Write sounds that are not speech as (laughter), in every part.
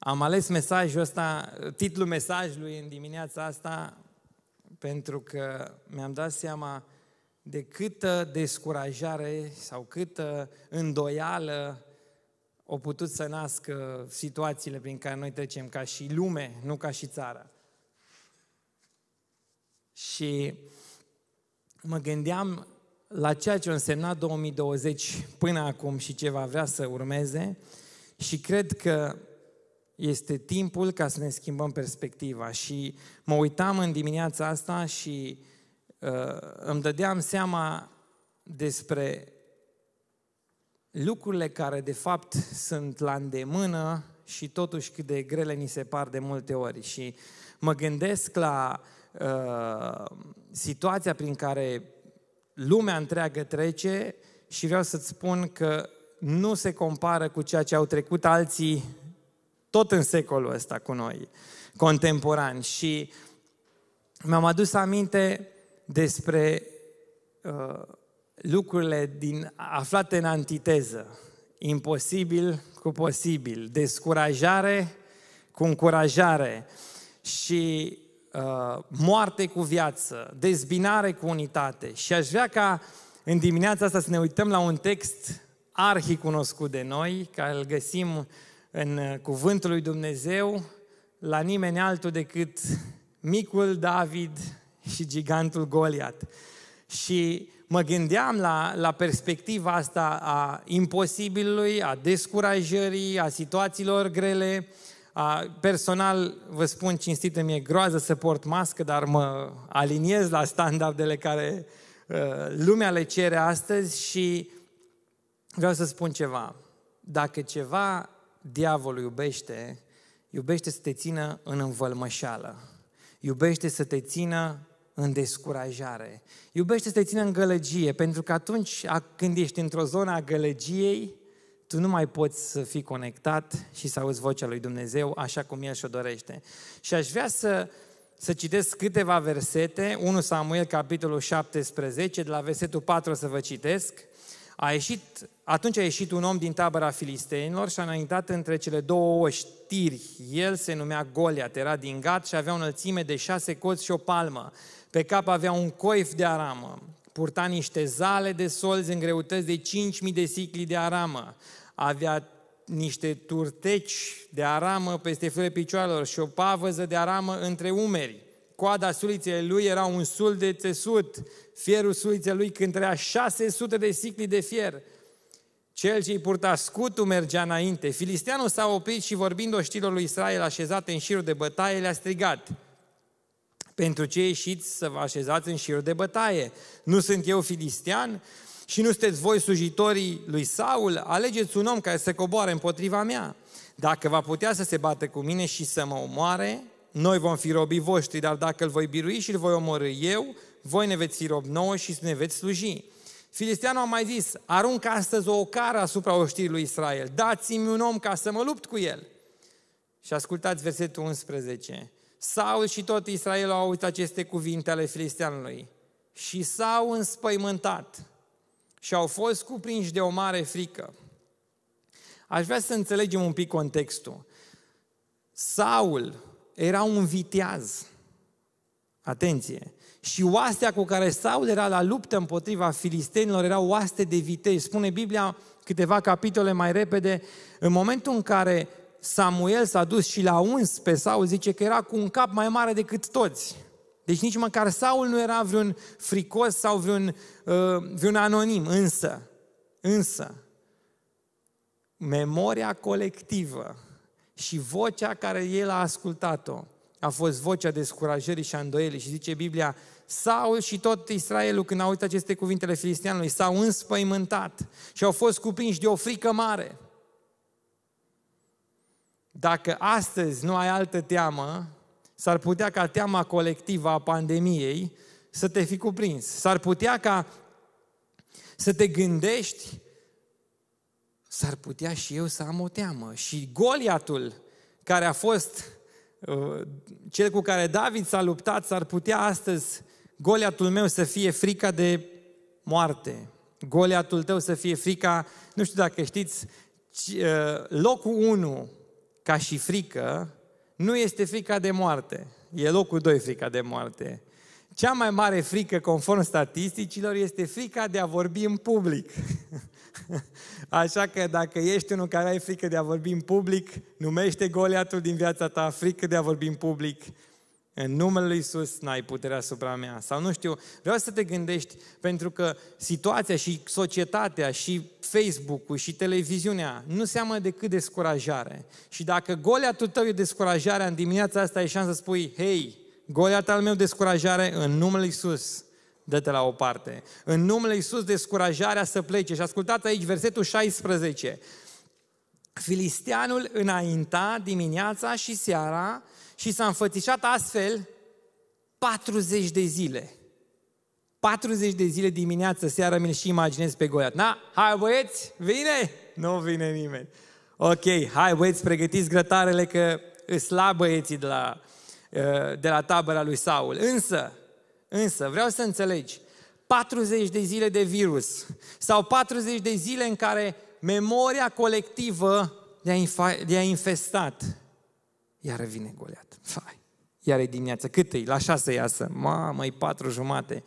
Am ales mesajul ăsta, titlul mesajului în dimineața asta, pentru că mi-am dat seama de câtă descurajare sau câtă îndoială au putut să nască situațiile prin care noi trecem ca și lume, nu ca și țară. Și mă gândeam la ceea ce a însemnat 2020 până acum și ce va vrea să urmeze și cred că este timpul ca să ne schimbăm perspectiva și mă uitam în dimineața asta și uh, îmi dădeam seama despre lucrurile care de fapt sunt la îndemână și totuși cât de grele ni se par de multe ori. Și mă gândesc la uh, situația prin care lumea întreagă trece și vreau să-ți spun că nu se compară cu ceea ce au trecut alții tot în secolul ăsta cu noi, contemporan. Și mi-am adus aminte despre uh, lucrurile din, aflate în antiteză. Imposibil cu posibil, descurajare cu încurajare și uh, moarte cu viață, dezbinare cu unitate. Și aș vrea ca în dimineața asta să ne uităm la un text arhi cunoscut de noi, care îl găsim în uh, cuvântul lui Dumnezeu la nimeni altul decât micul David și gigantul Goliat. Și mă gândeam la, la perspectiva asta a imposibilului, a descurajării, a situațiilor grele. A, personal, vă spun cinstit, îmi e groază să port mască, dar mă aliniez la standardele care a, uh, lumea le cere astăzi și vreau să spun ceva. Dacă ceva diavolul iubește, iubește să te țină în învălmășală, iubește să te țină în descurajare, iubește să te țină în gălăgie, pentru că atunci când ești într-o zonă a gălăgiei, tu nu mai poți să fii conectat și să auzi vocea lui Dumnezeu așa cum El și-o dorește. Și aș vrea să, să citesc câteva versete, 1 Samuel, capitolul 17, de la versetul 4 să vă citesc, a ieșit, atunci a ieșit un om din tabăra filisteinilor și a înaintat între cele două oștiri. El se numea Goliat, era din Gat și avea o înălțime de șase coți și o palmă. Pe cap avea un coif de aramă. Purta niște zale de solzi în greutăți de 5.000 de sicli de aramă. Avea niște turteci de aramă peste fâle picioarelor și o pavăză de aramă între umeri coada suliței lui era un sul de țesut, fierul suliței lui cântrea 600 de sicli de fier. Cel ce îi purta scutul mergea înainte. Filisteanul s-a oprit și vorbind oștilor lui Israel așezate în șirul de bătaie, le-a strigat. Pentru ce ieșiți să vă așezați în șirul de bătaie? Nu sunt eu filistean? Și nu sunteți voi sujitorii lui Saul? Alegeți un om care să coboare împotriva mea. Dacă va putea să se bată cu mine și să mă omoare, noi vom fi robii voștri, dar dacă îl voi birui și îl voi omorâ eu, voi ne veți fi rob nouă și ne veți sluji. Filisteanul a mai zis, Aruncă astăzi o ocară asupra oștirii lui Israel, dați-mi un om ca să mă lupt cu el. Și ascultați versetul 11. Saul și tot Israelul au auzit aceste cuvinte ale filisteanului și s-au înspăimântat și au fost cuprinși de o mare frică. Aș vrea să înțelegem un pic contextul. Saul era un viteaz. Atenție! Și oastea cu care Saul era la luptă împotriva filistenilor erau oaste de vitej. Spune Biblia câteva capitole mai repede, în momentul în care Samuel s-a dus și l-a uns pe Saul, zice că era cu un cap mai mare decât toți. Deci nici măcar Saul nu era vreun fricos sau vreun, uh, vreun anonim, însă, însă, memoria colectivă și vocea care el a ascultat-o a fost vocea descurajării și a îndoielii. Și zice Biblia, Saul și tot Israelul, când au auzit aceste cuvintele filistianului, s-au înspăimântat și au fost cuprinși de o frică mare. Dacă astăzi nu ai altă teamă, s-ar putea ca teama colectivă a pandemiei să te fi cuprins. S-ar putea ca să te gândești s-ar putea și eu să am o teamă. Și Goliatul, care a fost uh, cel cu care David s-a luptat, s-ar putea astăzi Goliatul meu să fie frica de moarte. Goliatul tău să fie frica, nu știu dacă știți, uh, locul 1 ca și frică nu este frica de moarte. E locul 2 frica de moarte. Cea mai mare frică, conform statisticilor, este frica de a vorbi în public. (laughs) (laughs) Așa că dacă ești unul care ai frică de a vorbi în public, numește Goliatul din viața ta frică de a vorbi în public. În numele Lui Iisus n-ai puterea asupra mea. Sau nu știu, vreau să te gândești, pentru că situația și societatea și Facebook-ul și televiziunea nu seamă decât descurajare. Și dacă Goliatul tău e descurajarea, în dimineața asta ai șansa să spui, hei, Goliat al meu descurajare în numele Iisus dă-te la o parte. În numele Iisus, descurajarea să plece. Și ascultați aici versetul 16. Filisteanul înainta dimineața și seara și s-a înfățișat astfel 40 de zile. 40 de zile dimineață, seara, mi-l și imaginez pe Goliat. Na, hai băieți, vine? Nu vine nimeni. Ok, hai băieți, pregătiți grătarele că îs la băieții de la, eh, de la tabăra lui Saul. Însă, Însă, vreau să înțelegi, 40 de zile de virus sau 40 de zile în care memoria colectivă le-a infestat. Iar vine Goliat. Fai. Iar e dimineață Cât e? La șase iasă. Mamă, e patru jumate.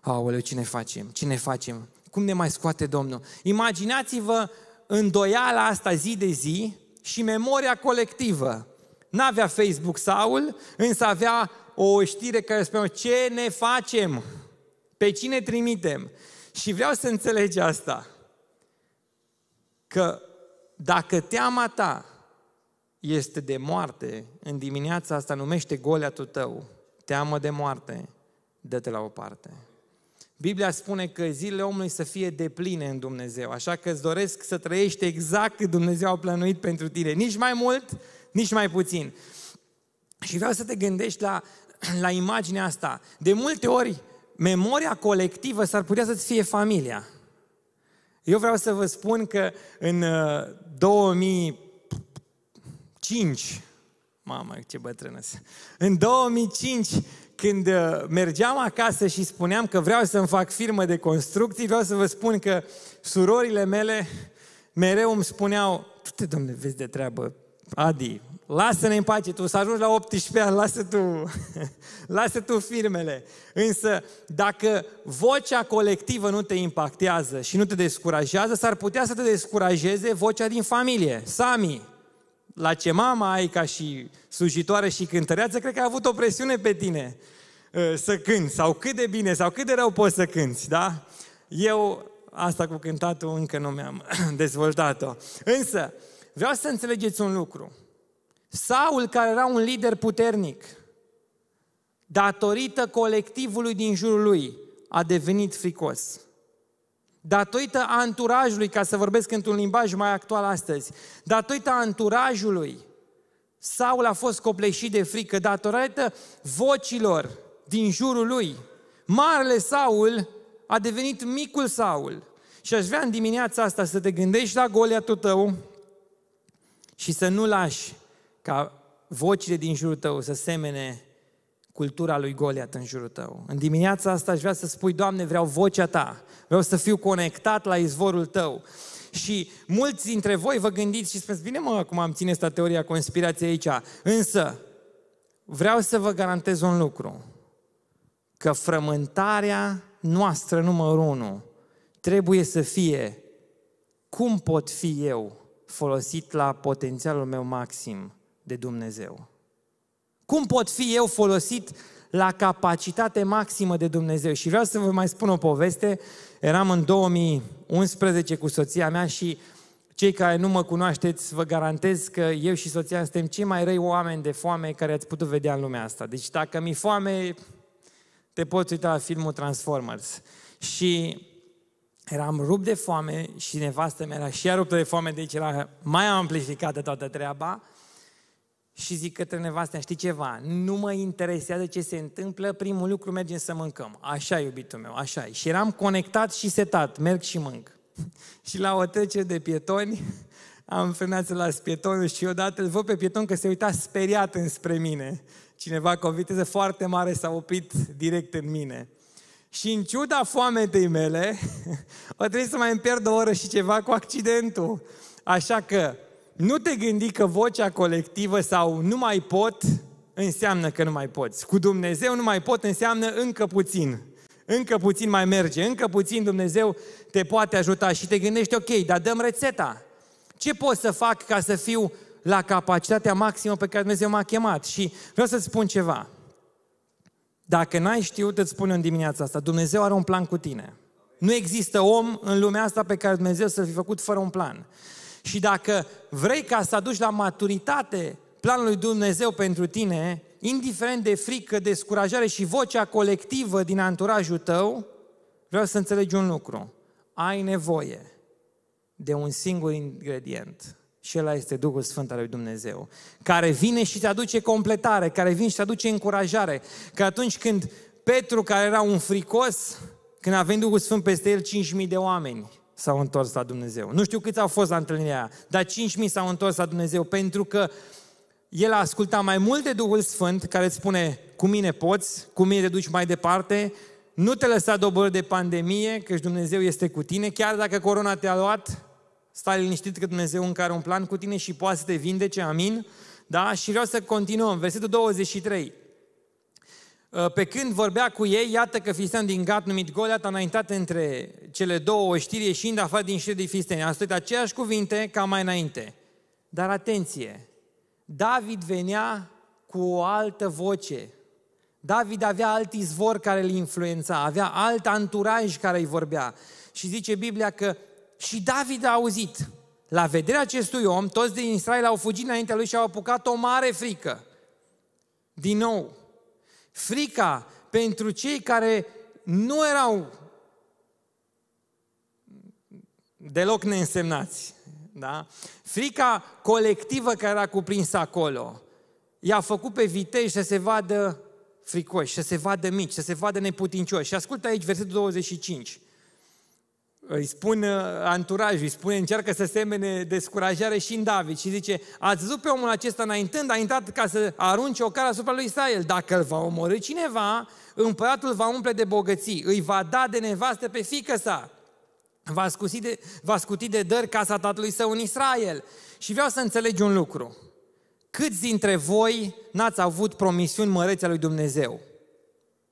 Aoleu, ne facem? ce ne facem? Cum ne mai scoate Domnul? Imaginați-vă îndoiala asta zi de zi și memoria colectivă. N-avea Facebook Saul, însă avea o știre care spunea ce ne facem, pe cine trimitem. Și vreau să înțelegi asta, că dacă teama ta este de moarte, în dimineața asta numește goleatul tău, teamă de moarte, dă-te la o parte. Biblia spune că zilele omului să fie depline în Dumnezeu, așa că îți doresc să trăiești exact cât Dumnezeu a plănuit pentru tine, nici mai mult, nici mai puțin. Și vreau să te gândești la la imaginea asta. De multe ori, memoria colectivă s-ar putea să-ți fie familia. Eu vreau să vă spun că în 2005, uh, mamă ce bătrână în 2005 când uh, mergeam acasă și spuneam că vreau să-mi fac firmă de construcții, vreau să vă spun că surorile mele mereu îmi spuneau, tu te domne, vezi de treabă, Adi, lasă-ne în pace, tu să ajungi la 18 ani, lasă tu, (laughs) lasă tu firmele. Însă, dacă vocea colectivă nu te impactează și nu te descurajează, s-ar putea să te descurajeze vocea din familie. Sami, la ce mama ai ca și slujitoare și cântăreață, cred că ai avut o presiune pe tine ă, să cânti, sau cât de bine, sau cât de rău poți să cânti, da? Eu asta cu cântatul încă nu mi-am (clears throat) dezvoltat-o. Însă, Vreau să înțelegeți un lucru. Saul, care era un lider puternic, datorită colectivului din jurul lui, a devenit fricos. Datorită anturajului, ca să vorbesc într-un limbaj mai actual astăzi, datorită anturajului, Saul a fost copleșit de frică, datorită vocilor din jurul lui. Marele Saul a devenit micul Saul. Și aș vrea în dimineața asta să te gândești la goliatul tău, și să nu lași ca vocile din jurul tău să semene cultura lui Goliat în jurul tău. În dimineața asta aș vrea să spui, Doamne, vreau vocea Ta, vreau să fiu conectat la izvorul Tău. Și mulți dintre voi vă gândiți și spuneți, bine mă, acum am ține asta teoria conspirației aici, însă vreau să vă garantez un lucru, că frământarea noastră numărul unu trebuie să fie cum pot fi eu folosit la potențialul meu maxim de Dumnezeu? Cum pot fi eu folosit la capacitate maximă de Dumnezeu? Și vreau să vă mai spun o poveste. Eram în 2011 cu soția mea și cei care nu mă cunoașteți, vă garantez că eu și soția suntem cei mai răi oameni de foame care ați putut vedea în lumea asta. Deci dacă mi-e foame, te poți uita la filmul Transformers. Și eram rupt de foame și nevastă mea era și ea ruptă de foame, deci era mai amplificată toată treaba. Și zic către nevastă, știi ceva, nu mă interesează ce se întâmplă, primul lucru mergem să mâncăm. Așa, iubitul meu, așa. Și eram conectat și setat, merg și mânc. (laughs) și la o trecere de pietoni, am frânat la spietonul și odată îl văd pe pieton că se uita speriat înspre mine. Cineva cu o viteză foarte mare s-a oprit direct în mine. Și în ciuda foametei mele, (laughs) o trebuie să mai îmi pierd o oră și ceva cu accidentul. Așa că nu te gândi că vocea colectivă sau nu mai pot înseamnă că nu mai poți. Cu Dumnezeu nu mai pot înseamnă încă puțin. Încă puțin mai merge, încă puțin Dumnezeu te poate ajuta și te gândești, ok, dar dăm rețeta. Ce pot să fac ca să fiu la capacitatea maximă pe care Dumnezeu m-a chemat? Și vreau să spun ceva. Dacă n-ai știut, îți spun în dimineața asta, Dumnezeu are un plan cu tine. Nu există om în lumea asta pe care Dumnezeu să-l fi făcut fără un plan. Și dacă vrei ca să aduci la maturitate planul lui Dumnezeu pentru tine, indiferent de frică, descurajare și vocea colectivă din anturajul tău, vreau să înțelegi un lucru. Ai nevoie de un singur ingredient și ăla este Duhul Sfânt al lui Dumnezeu, care vine și te aduce completare, care vine și te aduce încurajare. Că atunci când Petru, care era un fricos, când a venit Duhul Sfânt peste el, 5.000 de oameni s-au întors la Dumnezeu. Nu știu câți au fost la întâlnirea aia, dar 5.000 s-au întors la Dumnezeu pentru că el a ascultat mai mult de Duhul Sfânt care îți spune cu mine poți, cu mine te duci mai departe, nu te lăsa dobor de pandemie, căci Dumnezeu este cu tine, chiar dacă corona te-a luat, Stai liniștit că Dumnezeu încă are un plan cu tine și poate să te vindece, amin? Da? Și vreau să continuăm. Versetul 23. Uh, pe când vorbea cu ei, iată că Fistean din Gat, numit Goliat, a înaintat între cele două oștiri, știri ieșind afară din șirul de Filisteni. A stăit aceeași cuvinte ca mai înainte. Dar atenție! David venea cu o altă voce. David avea alt izvor care îl influența, avea alt anturaj care îi vorbea. Și zice Biblia că și David a auzit. La vederea acestui om, toți din Israel au fugit înaintea lui și au apucat o mare frică. Din nou, frica pentru cei care nu erau deloc neînsemnați. Da? Frica colectivă care era cuprinsă acolo i-a făcut pe vitej să se vadă fricoși, să se vadă mici, să se vadă neputincioși. Și ascultă aici versetul 25 îi spun uh, anturajul, îi spune, încearcă să semene descurajare și în David și zice, ați văzut pe omul acesta înaintând, a intrat ca să arunce o cara asupra lui Israel. Dacă îl va omorâ cineva, împăratul va umple de bogății, îi va da de nevastă pe fică sa, va scuti de, va scuti de dări casa tatălui său în Israel. Și vreau să înțelegi un lucru. Câți dintre voi n-ați avut promisiuni mărețe a lui Dumnezeu?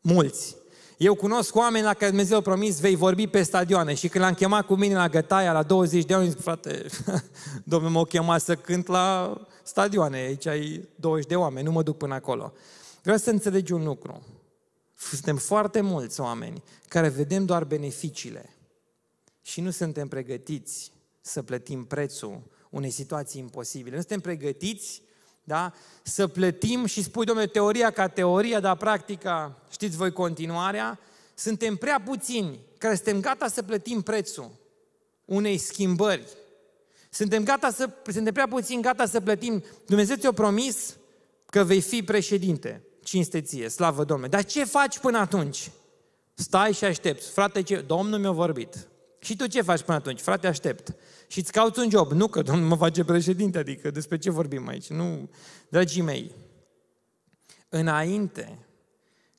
Mulți. Eu cunosc oameni la care Dumnezeu a promis, vei vorbi pe stadioane. Și când l-am chemat cu mine la gătaia, la 20 de ani, zic, frate, (laughs) domnul m-a chemat să cânt la stadioane. Aici ai 20 de oameni, nu mă duc până acolo. Vreau să înțelegi un lucru. Suntem foarte mulți oameni care vedem doar beneficiile și nu suntem pregătiți să plătim prețul unei situații imposibile. Nu suntem pregătiți da? Să plătim și spui, domnule, teoria ca teoria, dar practica, știți voi continuarea, suntem prea puțini care suntem gata să plătim prețul unei schimbări. Suntem, gata să, suntem prea puțini gata să plătim. Dumnezeu ți-a promis că vei fi președinte. Cinsteție, slavă Domnule. Dar ce faci până atunci? Stai și aștepți. Frate, ce... Domnul mi-a vorbit. Și tu ce faci până atunci? Frate, aștept și îți cauți un job. Nu că Domnul mă face președinte, adică despre ce vorbim aici. Nu, dragii mei, înainte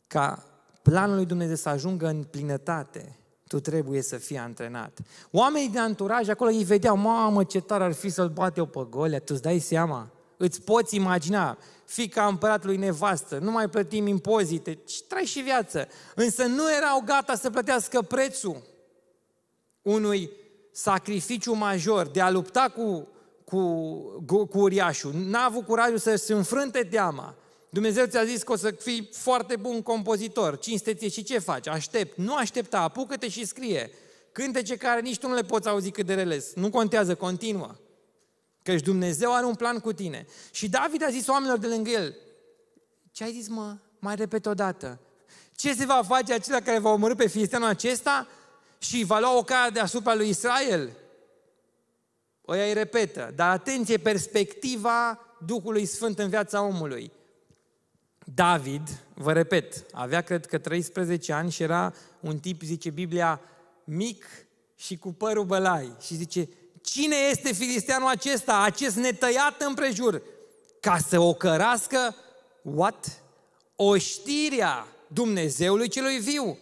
ca planul lui Dumnezeu să ajungă în plinătate, tu trebuie să fii antrenat. Oamenii de anturaj acolo îi vedeau, mamă ce tare ar fi să-l bate o pe tu îți dai seama? Îți poți imagina, fica împăratului nevastă, nu mai plătim impozite, trai și viață. Însă nu erau gata să plătească prețul unui sacrificiu major de a lupta cu, cu, cu uriașul, n-a avut curajul să se înfrânte teama, Dumnezeu ți-a zis că o să fii foarte bun compozitor, cinsteție și ce faci? Aștept. Nu aștepta, apucă-te și scrie. Cântece care nici tu nu le poți auzi cât de reles. Nu contează, continuă. Căci Dumnezeu are un plan cu tine. Și David a zis oamenilor de lângă el, ce ai zis mă? Mai repet o dată. Ce se va face acela care va omorâ pe filisteanul acesta? și va lua o cale deasupra lui Israel. O ia repetă, dar atenție, perspectiva Duhului Sfânt în viața omului. David, vă repet, avea cred că 13 ani și era un tip, zice Biblia, mic și cu părul bălai. Și zice, cine este filisteanul acesta, acest netăiat împrejur, ca să cărască, what? Oștirea Dumnezeului celui viu.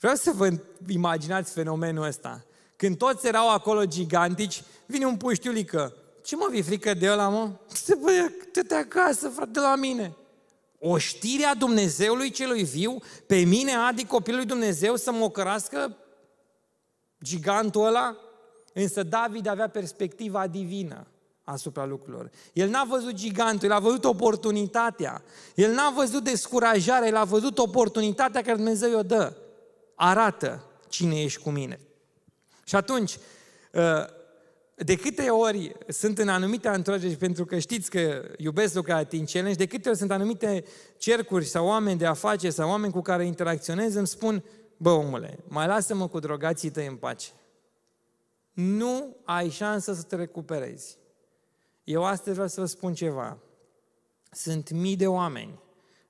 Vreau să vă imaginați fenomenul ăsta. Când toți erau acolo gigantici, vine un puștiulică. Ce mă, vi frică de ăla, mă? Se băie, te acasă, frate, de la mine. Oștirea Dumnezeului celui viu, pe mine, adică copilul lui Dumnezeu, să mă ocărască gigantul ăla? Însă David avea perspectiva divină asupra lucrurilor. El n-a văzut gigantul, el a văzut oportunitatea. El n-a văzut descurajarea, el a văzut oportunitatea care Dumnezeu i-o dă arată cine ești cu mine. Și atunci, ă, de câte ori sunt în anumite antrogeri, pentru că știți că iubesc lucrarea din Challenge, de câte ori sunt anumite cercuri sau oameni de afaceri sau oameni cu care interacționez, îmi spun, bă omule, mai lasă-mă cu drogații tăi în pace. Nu ai șansă să te recuperezi. Eu astăzi vreau să vă spun ceva. Sunt mii de oameni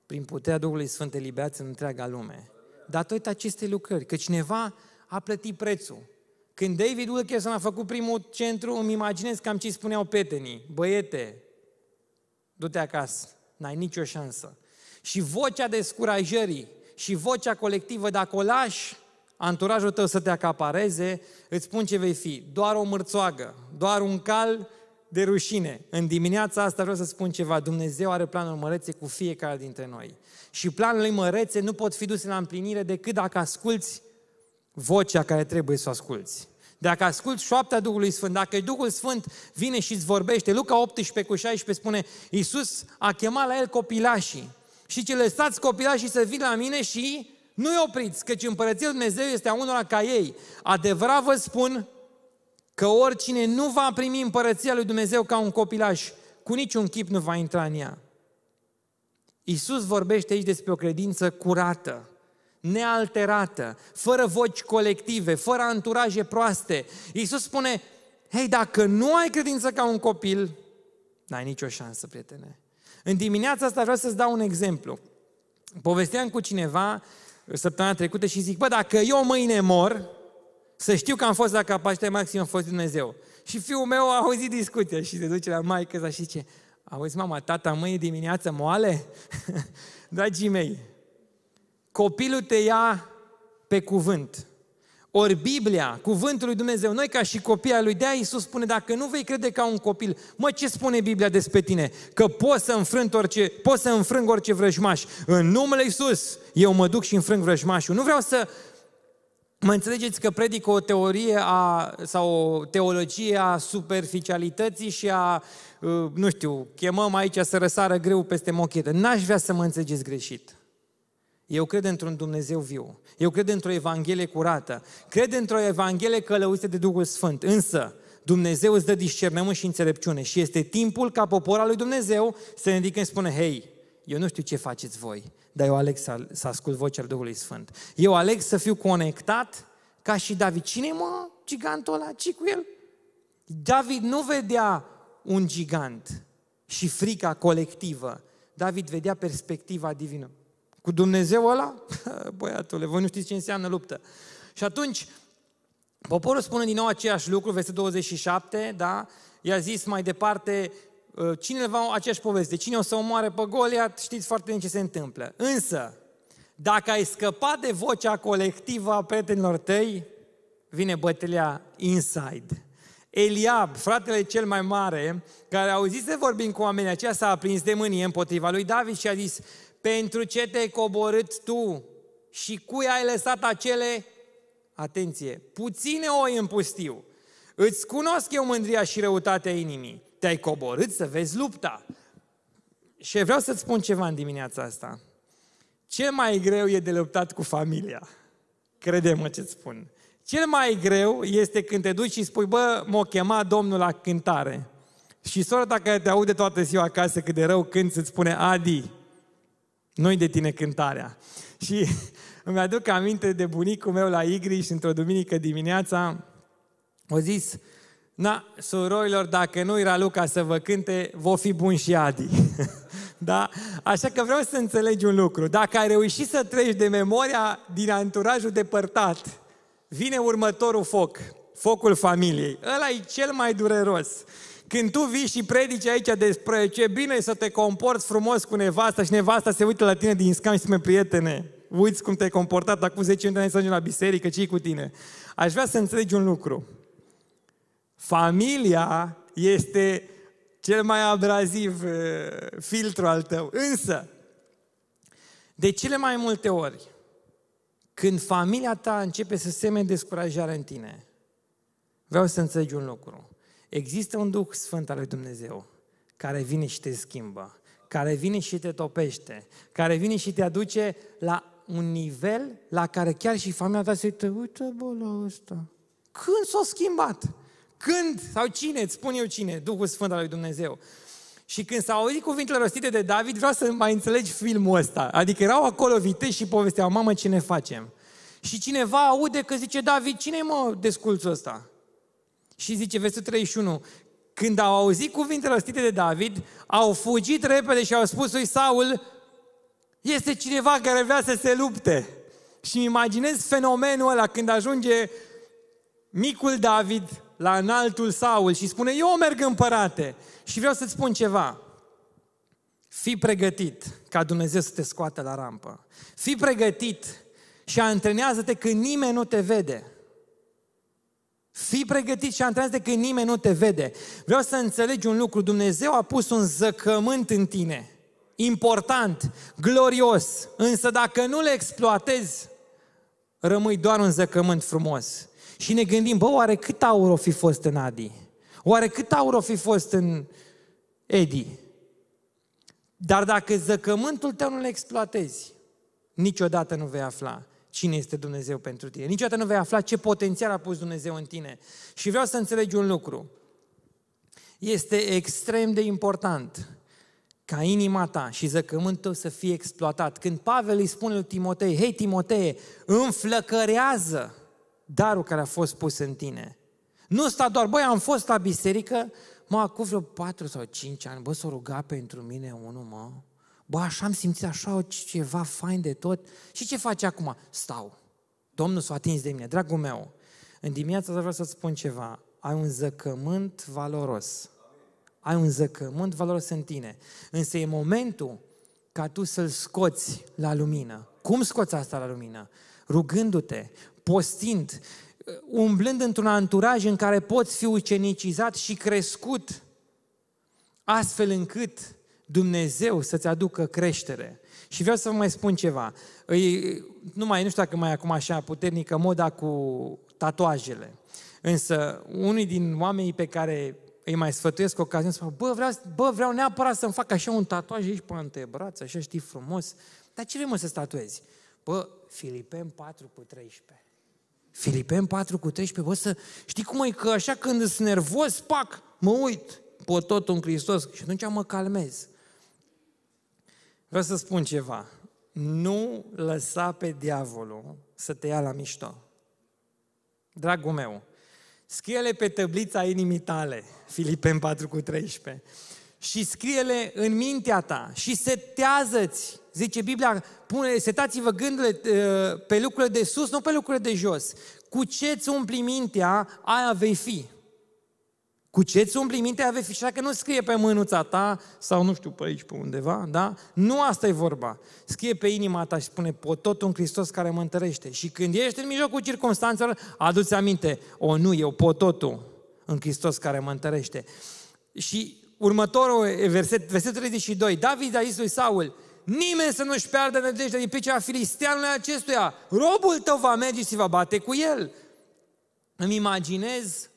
prin puterea Duhului Sfânt eliberați în întreaga lume datorită acestei lucrări, că cineva a plătit prețul. Când David Wilkerson a făcut primul centru, îmi imaginez cam ce spuneau petenii. Băiete, du-te acasă, n-ai nicio șansă. Și vocea descurajării și vocea colectivă, dacă o lași, anturajul tău să te acapareze, îți spun ce vei fi. Doar o mârțoagă, doar un cal de rușine. În dimineața asta vreau să spun ceva. Dumnezeu are planul mărețe cu fiecare dintre noi și planurile mărețe nu pot fi duse la împlinire decât dacă asculți vocea care trebuie să o asculți. Dacă asculți șoaptea Duhului Sfânt, dacă Duhul Sfânt vine și îți vorbește, Luca 18 cu 16 spune, Iisus a chemat la el copilașii și ce lăsați copilașii să vină la mine și nu-i opriți, căci Împărăția Lui Dumnezeu este a unora ca ei. Adevărat vă spun că oricine nu va primi Împărăția Lui Dumnezeu ca un copilaș, cu niciun chip nu va intra în ea. Iisus vorbește aici despre o credință curată, nealterată, fără voci colective, fără anturaje proaste. Iisus spune, hei, dacă nu ai credință ca un copil, n-ai nicio șansă, prietene. În dimineața asta vreau să-ți dau un exemplu. Povesteam cu cineva săptămâna trecută și zic, bă, dacă eu mâine mor, să știu că am fost la capacitate maximă, am fost Dumnezeu. Și fiul meu a auzit discuția și se duce la maică și zice, Auzi, mama, tata, mâine dimineață moale? (laughs) Dragii mei, copilul te ia pe cuvânt. Ori Biblia, cuvântul lui Dumnezeu, noi ca și copii al lui, de Iisus spune, dacă nu vei crede ca un copil, mă, ce spune Biblia despre tine? Că poți să înfrânt orice, poți să înfrâng orice vrăjmaș. În numele Iisus, eu mă duc și înfrâng vrăjmașul. Nu vreau să Mă înțelegeți că predic o teorie a, sau o teologie a superficialității și a, uh, nu știu, chemăm aici să răsară greu peste mochetă. N-aș vrea să mă înțelegeți greșit. Eu cred într-un Dumnezeu viu. Eu cred într-o Evanghelie curată. Cred într-o Evanghelie călăuită de Duhul Sfânt. Însă, Dumnezeu îți dă discernământ și înțelepciune și este timpul ca popor al lui Dumnezeu să ne ridică și spune, hei, eu nu știu ce faceți voi, dar eu aleg să, să ascult vocea Duhului Sfânt. Eu aleg să fiu conectat ca și David. Cine mă, gigantul ăla? ce cu el? David nu vedea un gigant și frica colectivă. David vedea perspectiva divină. Cu Dumnezeu ăla? (laughs) Băiatule, voi nu știți ce înseamnă luptă. Și atunci, poporul spune din nou aceeași lucru, versetul 27, da? I-a zis mai departe, Uh, cine va aceeași poveste, cine o să omoare pe Goliat, știți foarte bine ce se întâmplă. Însă, dacă ai scăpat de vocea colectivă a prietenilor tăi, vine bătălia inside. Eliab, fratele cel mai mare, care a auzit să vorbim cu oamenii aceia, s-a aprins de mânie împotriva lui David și a zis, pentru ce te-ai coborât tu și cui ai lăsat acele, atenție, puține oi în pustiu. Îți cunosc eu mândria și răutatea inimii te-ai coborât să vezi lupta. Și vreau să-ți spun ceva în dimineața asta. Cel mai greu e de luptat cu familia. Crede-mă ce-ți spun. Cel mai greu este când te duci și spui, bă, m-o chema Domnul la cântare. Și sora ta care te aude toată ziua acasă cât de rău când îți spune, Adi, nu-i de tine cântarea. (laughs) Și îmi aduc aminte de bunicul meu la Igri și într-o duminică dimineața, o zis, Na, surorilor, dacă nu era Luca să vă cânte, vă fi bun și Adi. (laughs) da? Așa că vreau să înțelegi un lucru. Dacă ai reușit să treci de memoria din anturajul depărtat, vine următorul foc, focul familiei. Ăla e cel mai dureros. Când tu vii și predici aici despre ce bine e să te comporți frumos cu nevasta și nevasta se uită la tine din scam și spune, prietene, uiți cum te-ai comportat acum 10 ani să ajungi la biserică, ce cu tine? Aș vrea să înțelegi un lucru. Familia este cel mai abraziv uh, filtru al tău. Însă, de cele mai multe ori, când familia ta începe să seme descurajare în tine, vreau să înțelegi un lucru. Există un Duh Sfânt al lui Dumnezeu care vine și te schimbă, care vine și te topește, care vine și te aduce la un nivel la care chiar și familia ta se uită, uite bă la ăsta, când s-a schimbat? Când sau cine, îți spun eu cine, Duhul Sfânt al lui Dumnezeu. Și când s-au auzit cuvintele rostite de David, vreau să mai înțelegi filmul ăsta. Adică erau acolo viteși și povesteau, mamă, ce ne facem? Și cineva aude că zice, David, cine mă desculțul ăsta? Și zice, versetul 31, când au auzit cuvintele rostite de David, au fugit repede și au spus lui Saul, este cineva care vrea să se lupte. Și imaginez fenomenul ăla când ajunge micul David la înaltul Saul și spune, eu merg împărate și vreau să-ți spun ceva. Fii pregătit ca Dumnezeu să te scoată la rampă. Fii pregătit și antrenează-te când nimeni nu te vede. Fii pregătit și antrenează-te când nimeni nu te vede. Vreau să înțelegi un lucru. Dumnezeu a pus un zăcământ în tine. Important, glorios. Însă dacă nu le exploatezi, rămâi doar un zăcământ frumos. Și ne gândim, bă, oare cât aur o fi fost în Adi? Oare cât aur o fi fost în Edi? Dar dacă zăcământul tău nu-l exploatezi, niciodată nu vei afla cine este Dumnezeu pentru tine. Niciodată nu vei afla ce potențial a pus Dumnezeu în tine. Și vreau să înțelegi un lucru. Este extrem de important ca inima ta și zăcământul tău să fie exploatat. Când Pavel îi spune lui Timotei, hei Timotei, înflăcărează darul care a fost pus în tine. Nu sta doar, băi, am fost la biserică, mă, acum vreo patru sau cinci ani, bă, s o ruga pentru mine unul, mă, bă, așa am simțit așa ceva fain de tot. Și ce face acum? Stau. Domnul s-a atins de mine, dragul meu. În dimineața vreau să-ți spun ceva. Ai un zăcământ valoros. Ai un zăcământ valoros în tine. Însă e momentul ca tu să-l scoți la lumină. Cum scoți asta la lumină? Rugându-te, postind, uh, umblând într-un anturaj în care poți fi ucenicizat și crescut, astfel încât Dumnezeu să-ți aducă creștere. Și vreau să vă mai spun ceva. Îi, nu mai, nu știu dacă mai acum așa puternică moda cu tatuajele. Însă, unii din oamenii pe care îi mai sfătuiesc ocazia, spun, bă vreau, bă, vreau neapărat să-mi fac așa un tatuaj aici pe antebraț, așa știi frumos. Dar ce vrei mă să statuezi? Bă, Filipen 4 cu 13. Filipen 4 cu 13, bă, să știi cum e că așa când sunt nervos, pac, mă uit pe totul în Hristos și atunci mă calmez. Vreau să spun ceva. Nu lăsa pe diavolul să te ia la mișto. Dragul meu, scrie-le pe tăblița inimii tale, Filipen 4 cu 13, și scrie-le în mintea ta și setează-ți zice Biblia, pune, setați-vă gândurile uh, pe lucrurile de sus, nu pe lucrurile de jos. Cu ce îți umpli mintea, aia vei fi. Cu ce îți umpli mintea, vei fi. Și dacă nu scrie pe mânuța ta, sau nu știu, pe aici, pe undeva, da? Nu asta e vorba. Scrie pe inima ta și spune, pot tot un Hristos care mă întărește. Și când ești în mijlocul circunstanțelor, aduți aminte, o, nu, eu pot totul în Hristos care mă întărește. Și următorul verset, versetul 32, David a zis lui Saul, Nimeni să nu-și piardă nădejdea din pricina filisteanului acestuia. Robul tău va merge și va bate cu el. Îmi imaginez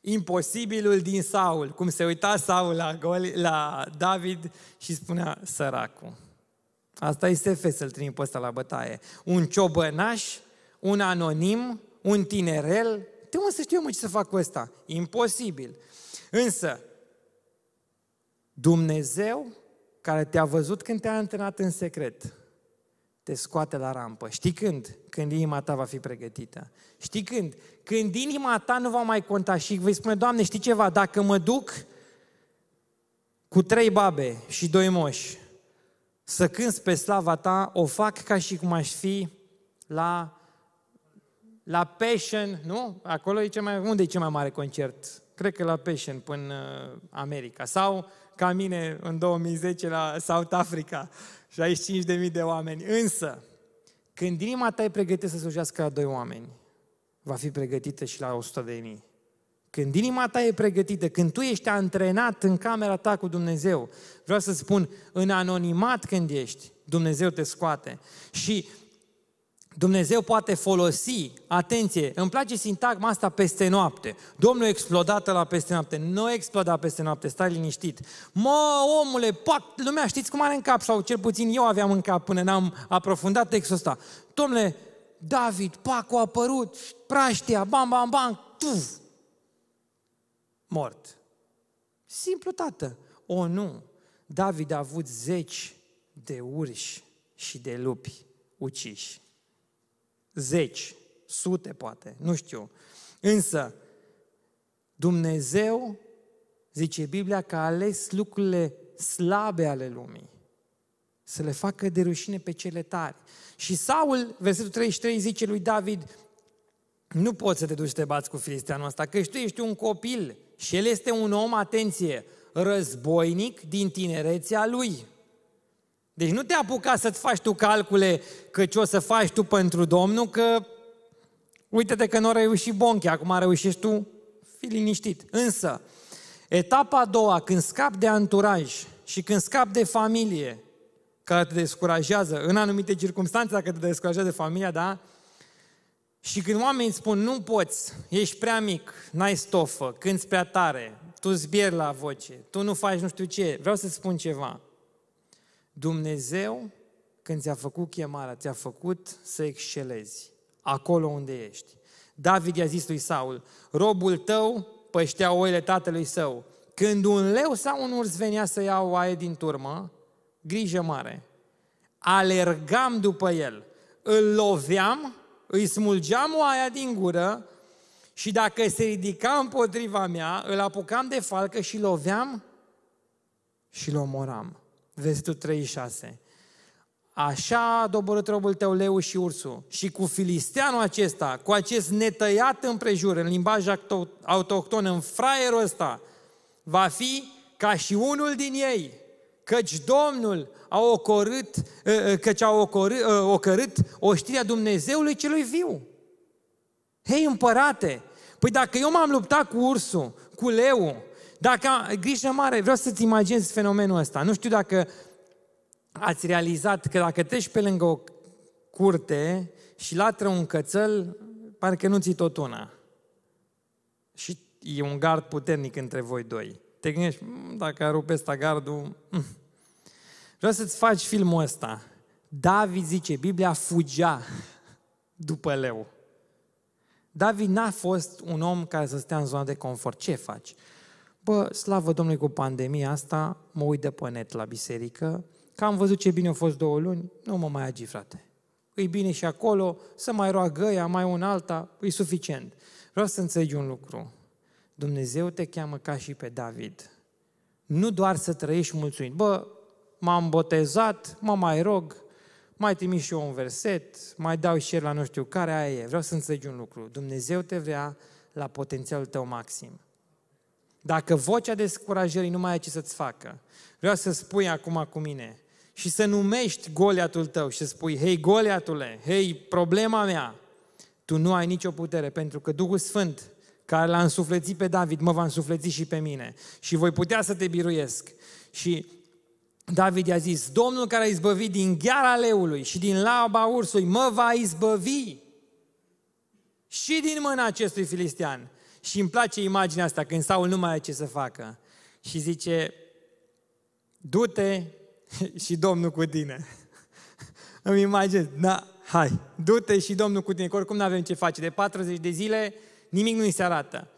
imposibilul din Saul, cum se uita Saul la, Goli, la David și spunea săracul. Asta este fe să-l trimit pe ăsta la bătaie. Un ciobănaș, un anonim, un tinerel. Te mă să știu mă ce să fac cu ăsta? Imposibil. Însă, Dumnezeu care te-a văzut când te-a întâlnit în secret, te scoate la rampă. Știi când? Când inima ta va fi pregătită. Știi când? Când inima ta nu va mai conta și vei spune, Doamne, știi ceva, dacă mă duc cu trei babe și doi moși să cânt pe slava ta, o fac ca și cum aș fi la, la Passion, nu? Acolo e cel mai, unde e cel mai mare concert cred că la Passion până uh, America. Sau ca mine în 2010 la South Africa, 65.000 de oameni. Însă, când inima ta e pregătită să slujească la doi oameni, va fi pregătită și la 100 de mii. Când inima ta e pregătită, când tu ești antrenat în camera ta cu Dumnezeu, vreau să spun, în anonimat când ești, Dumnezeu te scoate. Și Dumnezeu poate folosi, atenție, îmi place sintagma asta peste noapte. Domnul explodată la peste noapte, nu exploda peste noapte, stai liniștit. Mă, omule, pac, lumea știți cum are în cap, sau cel puțin eu aveam în cap până n-am aprofundat textul ăsta. Domnule, David, pac, a apărut, praștia, bam, bam, bam, tu, mort. Simplu, tată. O, nu, David a avut zeci de urși și de lupi uciși zeci, sute poate, nu știu. Însă, Dumnezeu, zice Biblia, că a ales lucrurile slabe ale lumii să le facă de rușine pe cele tari. Și Saul, versetul 33, zice lui David, nu poți să te duci să te bați cu filisteanul ăsta, că tu ești un copil și el este un om, atenție, războinic din tinerețea lui. Deci nu te apuca să-ți faci tu calcule că ce o să faci tu pentru Domnul, că uite-te că nu a reușit Bonche, acum reușești tu, fi liniștit. Însă, etapa a doua, când scap de anturaj și când scap de familie, care te descurajează în anumite circunstanțe, dacă te descurajează familia, da? Și când oamenii spun, nu poți, ești prea mic, n-ai stofă, cânti prea tare, tu zbieri la voce, tu nu faci nu știu ce, vreau să spun ceva. Dumnezeu, când ți-a făcut chemarea, ți-a făcut să excelezi acolo unde ești. David i-a zis lui Saul, robul tău păștea oile tatălui său. Când un leu sau un urs venea să ia oaie din turmă, grijă mare, alergam după el, îl loveam, îi smulgeam oaia din gură și dacă se ridica împotriva mea, îl apucam de falcă și loveam și îl omoram versetul 36. Așa a doborât robul tău leu și ursul și cu filisteanul acesta, cu acest netăiat împrejur, în limbaj autohton, în fraierul ăsta, va fi ca și unul din ei, căci Domnul a ocorât, ă, ă, căci a ocorât, ă, ocărât oștirea Dumnezeului celui viu. Hei, împărate, păi dacă eu m-am luptat cu ursul, cu leu, dacă grijă mare, vreau să-ți imaginezi fenomenul ăsta. Nu știu dacă ați realizat că dacă treci pe lângă o curte și latră un cățel, parcă nu ți tot una. Și e un gard puternic între voi doi. Te gândești, mm, dacă ar rupe ăsta gardul... Mm. Vreau să-ți faci filmul ăsta. David, zice Biblia, fugea după leu. David n-a fost un om care să stea în zona de confort. Ce faci? bă, slavă Domnului cu pandemia asta, mă uit de pe net la biserică, că am văzut ce bine au fost două luni, nu mă mai agi, frate. Îi bine și acolo, să mai roagă ea, mai un alta, e suficient. Vreau să înțelegi un lucru. Dumnezeu te cheamă ca și pe David. Nu doar să trăiești mulțumit. Bă, m-am botezat, mă mai rog, mai trimis și eu un verset, mai dau și la nu știu care, aia e. Vreau să înțelegi un lucru. Dumnezeu te vrea la potențialul tău maxim. Dacă vocea descurajării nu mai ai ce să-ți facă, vreau să spui acum cu mine și să numești goliatul tău și să spui, hei goliatule, hei problema mea, tu nu ai nicio putere pentru că Duhul Sfânt care l-a însuflețit pe David, mă va însufleți și pe mine și voi putea să te biruiesc. Și David i-a zis, Domnul care a izbăvit din gheara leului și din laba ursului, mă va izbăvi și din mâna acestui filistian. Și îmi place imaginea asta, când Saul nu mai are ce să facă. Și zice, du-te (laughs) și Domnul cu tine. (laughs) Îmi imaginez, da, hai, du-te și Domnul cu tine, că oricum nu avem ce face. De 40 de zile nimic nu îi se arată.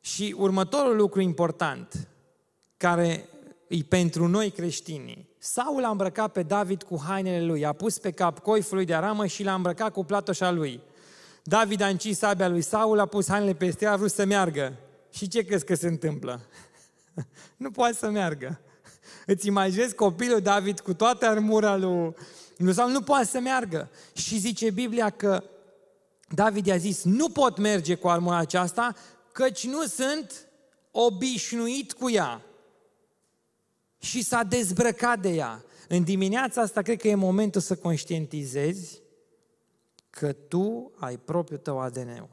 Și următorul lucru important, care e pentru noi creștinii, Saul a îmbrăcat pe David cu hainele lui, a pus pe cap coiful lui de aramă și l-a îmbrăcat cu platoșa lui. David a încins sabia lui Saul, a pus hainele peste ea, a vrut să meargă. Și ce crezi că se întâmplă? (laughs) nu poate să meargă. Îți imaginezi copilul David cu toată armura lui, lui Saul, nu poate să meargă. Și zice Biblia că David i-a zis, nu pot merge cu armura aceasta, căci nu sunt obișnuit cu ea. Și s-a dezbrăcat de ea. În dimineața asta cred că e momentul să conștientizezi că tu ai propriul tău ADN-ul.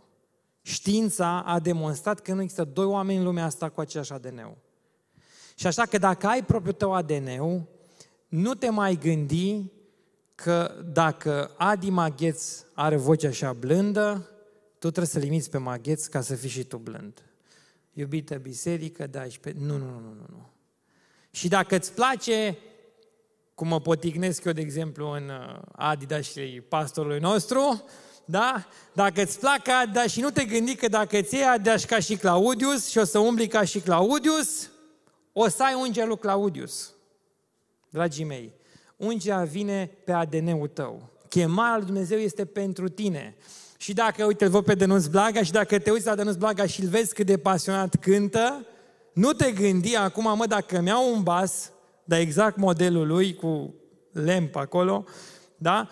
Știința a demonstrat că nu există doi oameni în lumea asta cu același ADN-ul. Și așa că dacă ai propriul tău ADN, nu te mai gândi că dacă Adi Magheț are vocea așa blândă, tu trebuie să limiți pe Magheț ca să fii și tu blând. Iubită biserică, da, și pe... Nu, nu, nu, nu, nu. Și dacă îți place cum mă poticnesc eu, de exemplu, în uh, Adidas și pastorului nostru, da? Dacă îți plac Adidas și nu te gândi că dacă îți iei Adidas ca și Claudius și o să umbli ca și Claudius, o să ai ungerea Claudius. Dragii mei, ungea vine pe ADN-ul tău. Chemarea lui Dumnezeu este pentru tine. Și dacă, uite, îl văd pe Denunț Blaga și dacă te uiți la Denunț Blaga și îl vezi cât de pasionat cântă, nu te gândi acum, mă, dacă mi iau un bas, dar exact modelul lui cu lemp acolo, da?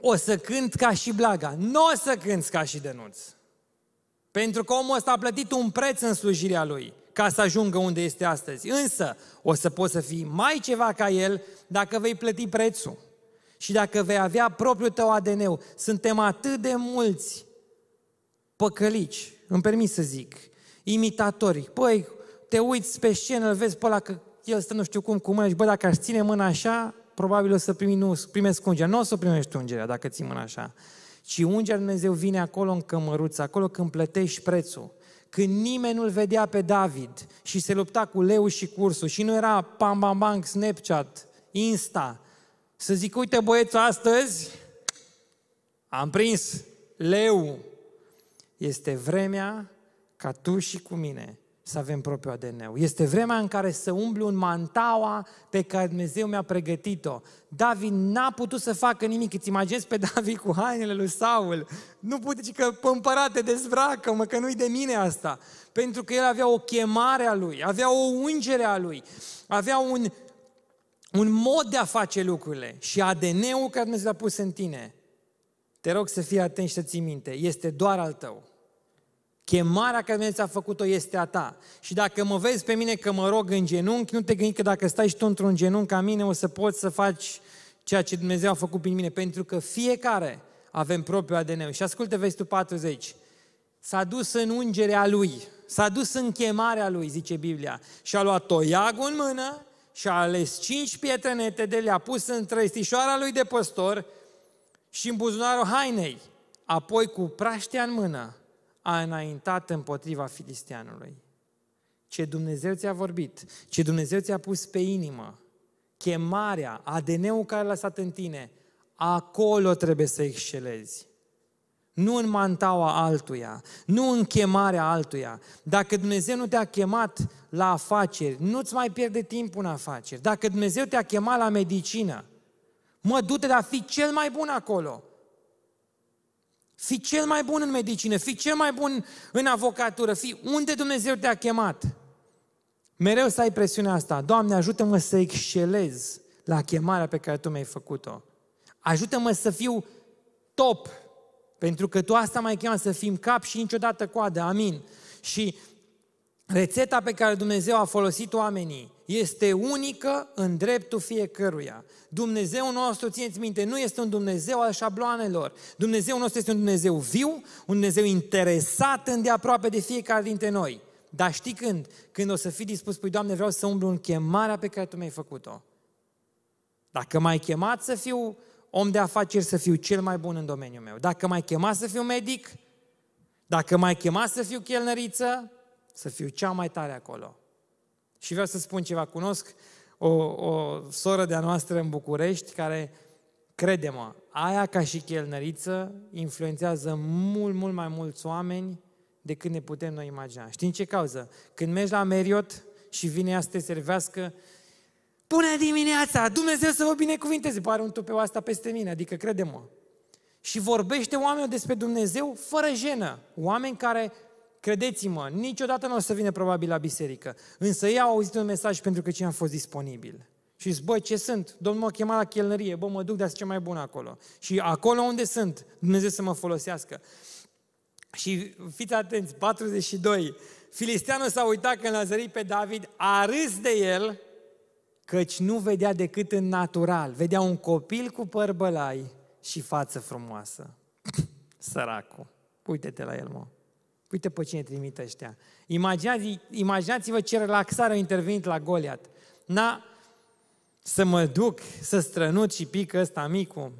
O să cânt ca și Blaga. Nu o să cânt ca și denunț. Pentru că omul ăsta a plătit un preț în slujirea lui ca să ajungă unde este astăzi. Însă, o să poți să fii mai ceva ca el dacă vei plăti prețul. Și dacă vei avea propriul tău ADN-ul. Suntem atât de mulți păcălici, îmi permis să zic, imitatori. Păi, te uiți pe scenă, îl vezi pe ăla că el stă nu știu cum cu mâna și bă, dacă aș ține mâna așa, probabil o să primi, nu, primesc ungerea. Nu o să primești ungerea dacă ții mâna așa. Ci ungerea Lui Dumnezeu vine acolo în cămăruță, acolo când plătești prețul. Când nimeni nu-l vedea pe David și se lupta cu leu și cursul și nu era pam, pam, pam, Snapchat, Insta, să zic, uite băiețul astăzi am prins leu. Este vremea ca tu și cu mine să avem propriul ADN. Este vremea în care să umblu în mantaua pe care Dumnezeu mi-a pregătit-o. David n-a putut să facă nimic. Îți imaginezi pe David cu hainele lui Saul. Nu puteți că împărate dezbracă, mă că nu-i de mine asta. Pentru că el avea o chemare a lui, avea o ungere a lui, avea un, un mod de a face lucrurile și ADN-ul care Dumnezeu l-a pus în tine. Te rog să fii atent și să ții minte, este doar al tău. Chemarea care Dumnezeu a făcut-o este a ta. Și dacă mă vezi pe mine că mă rog în genunchi, nu te gândi că dacă stai și tu într-un genunchi ca mine, o să poți să faci ceea ce Dumnezeu a făcut prin mine. Pentru că fiecare avem propriul ADN. Și ascultă versetul 40. S-a dus în ungerea lui, s-a dus în chemarea lui, zice Biblia. Și a luat toiagul în mână și a ales cinci pietre netede, le-a pus în trăistișoara lui de păstor și în buzunarul hainei. Apoi cu praștea în mână a înaintat împotriva filisteanului. Ce Dumnezeu ți-a vorbit, ce Dumnezeu ți-a pus pe inimă, chemarea, ADN-ul care l-a lăsat în tine, acolo trebuie să excelezi. Nu în mantaua altuia, nu în chemarea altuia. Dacă Dumnezeu nu te-a chemat la afaceri, nu-ți mai pierde timp în afaceri. Dacă Dumnezeu te-a chemat la medicină, mă, du-te de a fi cel mai bun acolo. Fii cel mai bun în medicină, fii cel mai bun în avocatură, fii unde Dumnezeu te-a chemat. Mereu să ai presiunea asta. Doamne, ajută-mă să excelez la chemarea pe care Tu mi-ai făcut-o. Ajută-mă să fiu top, pentru că Tu asta mai chemat, să fim cap și niciodată coadă. Amin. Și rețeta pe care Dumnezeu a folosit oamenii este unică în dreptul fiecăruia. Dumnezeu nostru, țineți minte, nu este un Dumnezeu al șabloanelor. Dumnezeu nostru este un Dumnezeu viu, un Dumnezeu interesat îndeaproape de fiecare dintre noi. Dar știi când? Când o să fii dispus, spui, Doamne, vreau să umblu în chemarea pe care Tu mi-ai făcut-o. Dacă m-ai chemat să fiu om de afaceri, să fiu cel mai bun în domeniul meu. Dacă m-ai chemat să fiu medic, dacă m-ai chemat să fiu chelneriță, să fiu cea mai tare acolo. Și vreau să spun ceva, cunosc o, o soră de-a noastră în București care, crede-mă, aia ca și chelnăriță influențează mult, mult mai mulți oameni decât ne putem noi imagina. Știi în ce cauză? Când mergi la Meriot și vine ea să te servească, Până dimineața, Dumnezeu să vă binecuvinteze. Pare un tupeu asta peste mine, adică crede-mă. Și vorbește oamenii despre Dumnezeu fără jenă. Oameni care Credeți-mă, niciodată nu o să vină probabil la biserică. Însă ei au auzit un mesaj pentru că cine a fost disponibil. Și zic, bă, ce sunt? Domnul m-a chemat la chelnărie, bă, mă duc, dar ce mai bun acolo. Și acolo unde sunt, Dumnezeu să mă folosească. Și fiți atenți, 42. Filisteanul s-a uitat când l-a zărit pe David, a râs de el, căci nu vedea decât în natural. Vedea un copil cu păr bălai și față frumoasă. (laughs) Săracul. Uite-te la el, mă. Uite pe cine trimit ăștia. Imaginați, imaginați-vă ce relaxare a intervenit la Goliat. Na, să mă duc, să strănut și pică ăsta micu.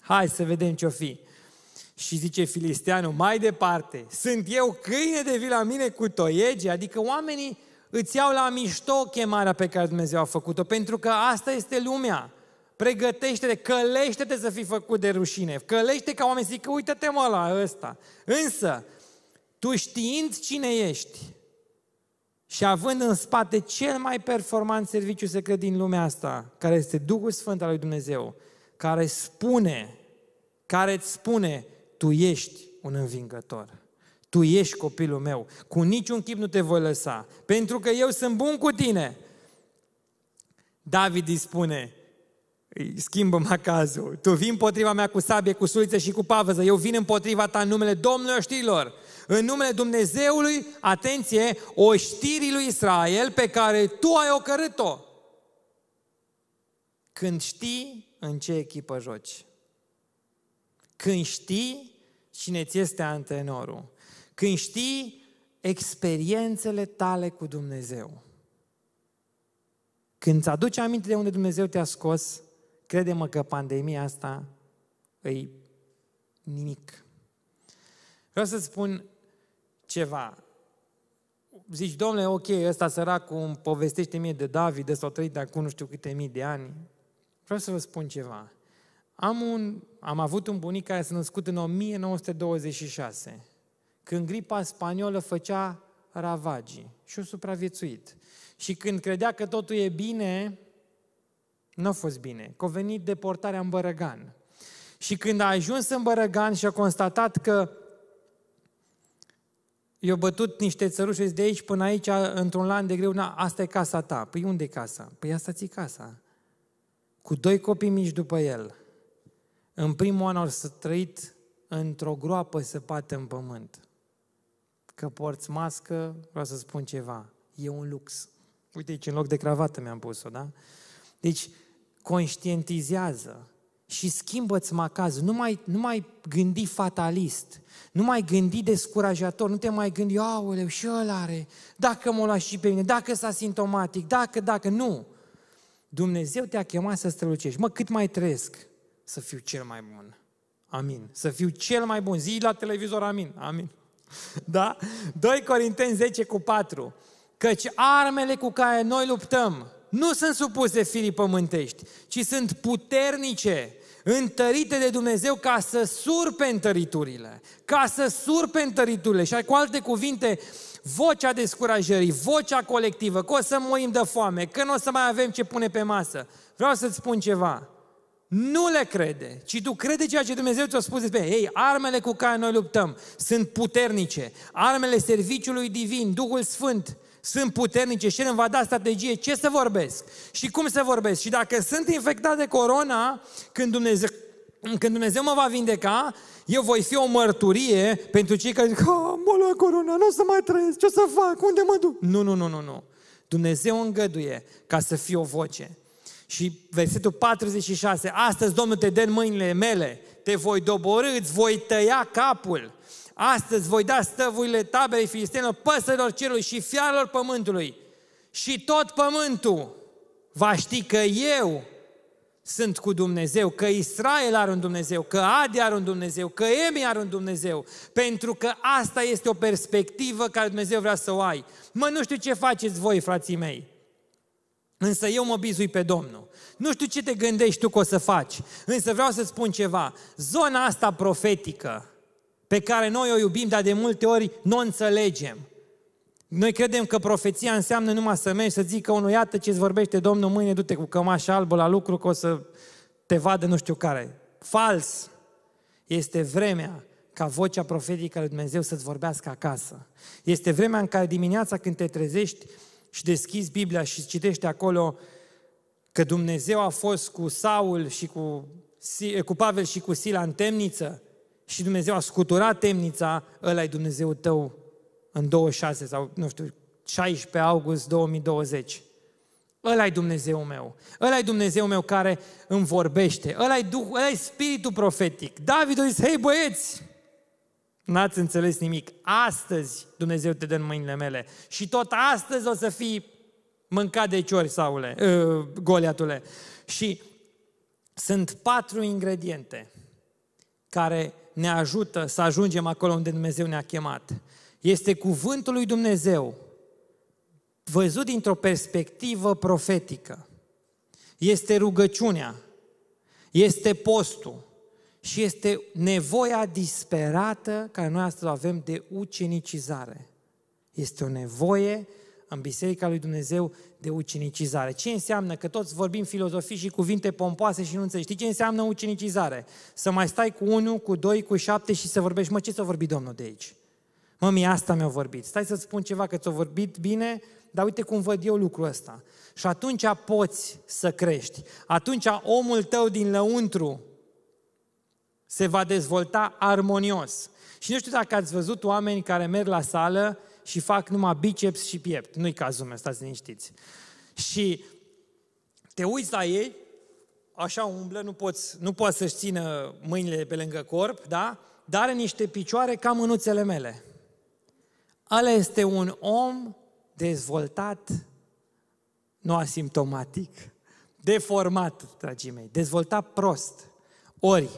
Hai să vedem ce-o fi. Și zice filisteanul, mai departe, sunt eu câine de vii la mine cu toiege? Adică oamenii îți iau la mișto chemarea pe care Dumnezeu a făcut-o, pentru că asta este lumea. Pregătește-te, călește-te să fii făcut de rușine, călește ca oamenii să zică, uite-te mă la ăsta. Însă, tu știind cine ești și având în spate cel mai performant serviciu secret din lumea asta, care este Duhul Sfânt al lui Dumnezeu, care spune, care îți spune, tu ești un învingător. Tu ești copilul meu, cu niciun chip nu te voi lăsa, pentru că eu sunt bun cu tine. David îi spune, schimbă-mă cazul, tu vin împotriva mea cu sabie, cu suliță și cu pavăză, eu vin împotriva ta în numele Domnului oștilor în numele Dumnezeului, atenție, oștirii lui Israel pe care tu ai ocărât-o. Când știi în ce echipă joci. Când știi cine ți este antrenorul. Când știi experiențele tale cu Dumnezeu. Când îți aduci aminte de unde Dumnezeu te-a scos, crede-mă că pandemia asta îi nimic. Vreau să spun ceva. Zici, domnule, ok, ăsta săracul îmi povestește mie de David, s a trăit de acum nu știu câte mii de ani. Vreau să vă spun ceva. Am, un, am avut un bunic care s-a născut în 1926, când gripa spaniolă făcea ravagii și a supraviețuit. Și când credea că totul e bine, nu a fost bine. Că a venit deportarea în Bărăgan. Și când a ajuns în Bărăgan și a constatat că eu bătut niște țărușe de aici până aici, într-un lan de greu, na, asta e casa ta. Păi unde e casa? Păi asta ți casa. Cu doi copii mici după el. În primul an au trăit într-o groapă săpată în pământ. Că porți mască, vreau să spun ceva, e un lux. Uite aici, în loc de cravată mi-am pus-o, da? Deci, conștientizează și schimbă-ți macazul. Nu mai, nu mai gândi fatalist, nu mai gândi descurajator, nu te mai gândi, aoleu, și ăla are, dacă mă lași și pe mine, dacă s-a sintomatic, dacă, dacă, nu. Dumnezeu te-a chemat să strălucești. Mă, cât mai trăiesc să fiu cel mai bun. Amin. Să fiu cel mai bun. Zi la televizor, amin. Amin. (laughs) Da? 2 Corinteni 10 cu 4. Căci armele cu care noi luptăm nu sunt supuse firii pământești, ci sunt puternice, întărite de Dumnezeu ca să surpe întăriturile, ca să surpe întăriturile. Și cu alte cuvinte, vocea descurajării, vocea colectivă, că o să moim de foame, că nu o să mai avem ce pune pe masă. Vreau să-ți spun ceva. Nu le crede, ci tu crede ceea ce Dumnezeu ți-a spus despre ei. Armele cu care noi luptăm sunt puternice. Armele serviciului divin, Duhul Sfânt, sunt puternice și El îmi va da strategie ce să vorbesc și cum să vorbesc. Și dacă sunt infectat de corona, când Dumnezeu, când Dumnezeu mă va vindeca, eu voi fi o mărturie pentru cei care zic, ah, mă lua corona, nu o să mai trăiesc, ce să fac, unde mă duc? Nu, nu, nu, nu, nu. Dumnezeu îngăduie ca să fie o voce. Și versetul 46, astăzi Domnul te dă în mâinile mele, te voi dobori, îți voi tăia capul. Astăzi voi da stăvuile taberei filistenilor, păsărilor cerului și fiarilor pământului. Și tot pământul va ști că eu sunt cu Dumnezeu, că Israel are un Dumnezeu, că Adi are un Dumnezeu, că Emi are un Dumnezeu, pentru că asta este o perspectivă care Dumnezeu vrea să o ai. Mă, nu știu ce faceți voi, frații mei, însă eu mă bizui pe Domnul. Nu știu ce te gândești tu că o să faci, însă vreau să spun ceva. Zona asta profetică, pe care noi o iubim, dar de multe ori nu o înțelegem. Noi credem că profeția înseamnă numai să mergi să zică unul, iată ce-ți vorbește Domnul mâine, du-te cu cămașa albă la lucru că o să te vadă nu știu care. Fals! Este vremea ca vocea profetică lui Dumnezeu să-ți vorbească acasă. Este vremea în care dimineața când te trezești și deschizi Biblia și citești acolo că Dumnezeu a fost cu Saul și cu, cu Pavel și cu Sila în temniță, și Dumnezeu a scuturat temnița, ăla e Dumnezeu tău în 26 sau, nu știu, 16 august 2020. ăla e Dumnezeu meu. ăla e Dumnezeu meu care îmi vorbește. ăla e Duh, ăla e spiritul profetic. David a zis, hei băieți, n-ați înțeles nimic. Astăzi Dumnezeu te dă în mâinile mele. Și tot astăzi o să fii mâncat de ciori, Saule, uh, Goliatule. Și sunt patru ingrediente care ne ajută să ajungem acolo unde Dumnezeu ne-a chemat. Este cuvântul lui Dumnezeu, văzut dintr-o perspectivă profetică. Este rugăciunea, este postul și este nevoia disperată care noi astăzi avem de ucenicizare. Este o nevoie în Biserica lui Dumnezeu de ucinicizare. Ce înseamnă că toți vorbim filozofii și cuvinte pompoase și nu înțelegi? Știi ce înseamnă ucinicizare? Să mai stai cu unul, cu doi, cu șapte și să vorbești, mă, ce s-a vorbit Domnul de aici? mie asta mi-a vorbit. Stai să-ți spun ceva, că ți-a vorbit bine, dar uite cum văd eu lucrul ăsta. Și atunci poți să crești. Atunci omul tău din lăuntru se va dezvolta armonios. Și nu știu dacă ați văzut oameni care merg la sală și fac numai biceps și piept. Nu-i cazul meu, stați liniștiți. Și te uiți la ei, așa umblă, nu, poți, nu poate să-și țină mâinile pe lângă corp, da? Dar are niște picioare ca mânuțele mele. Ăla este un om dezvoltat, nu asimptomatic, deformat, dragii mei, dezvoltat prost. Ori,